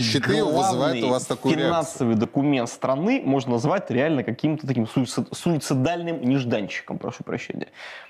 И счеты вызывают у вас такую финансовый реакцию. документ страны можно назвать реально каким-то таким суицидальным нежданчиком, прошу прощения.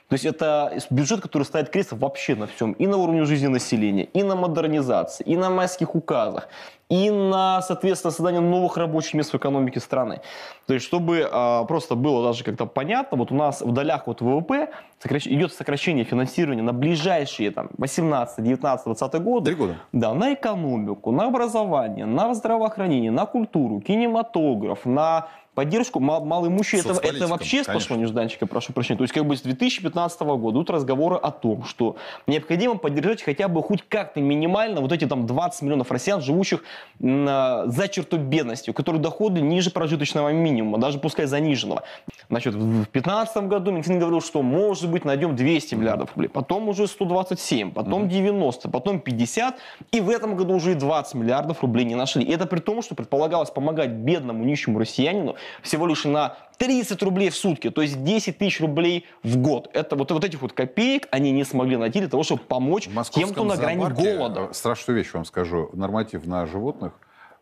То есть это бюджет, который ставит крест вообще на всем. И на уровне жизни населения, и на модернизации, и на майских указах, и на, соответственно, создание новых рабочих мест в экономике страны. То есть, чтобы э, просто было даже как-то понятно, вот у нас в долях вот ВВП сокращ... идет сокращение финансирования на ближайшие там 18, 19, 20 годы. Три года. Да, на экономику, на образование, образование, на здравоохранение, на культуру, кинематограф, на поддержку. Мал, малоимущие это, это вообще конечно. с посланию прошу прощения. То есть как бы с 2015 года идут разговоры о том, что необходимо поддержать хотя бы хоть как-то минимально вот эти там 20 миллионов россиян, живущих на, за чертой бедности, у которых доходы ниже прожиточного минимума, даже пускай заниженного. Значит, в 2015 году Минфин говорил, что может быть найдем 200 миллиардов рублей, потом уже 127, потом 90, потом 50, и в этом году уже и 20 миллиардов рублей не нашли. И это при том, что предполагалось помогать бедному нищему россиянину, всего лишь на 30 рублей в сутки, то есть 10 тысяч рублей в год. Это вот, вот этих вот копеек они не смогли найти для того, чтобы помочь тем, кто на грани голода. Страшную вещь вам скажу. Норматив на животных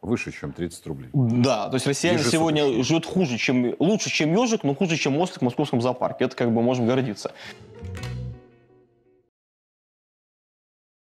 выше, чем 30 рублей. Да, то есть россияне Ежи сегодня живут хуже, чем, лучше, чем ежик, но хуже, чем ослик в московском зоопарке. Это как бы можем гордиться.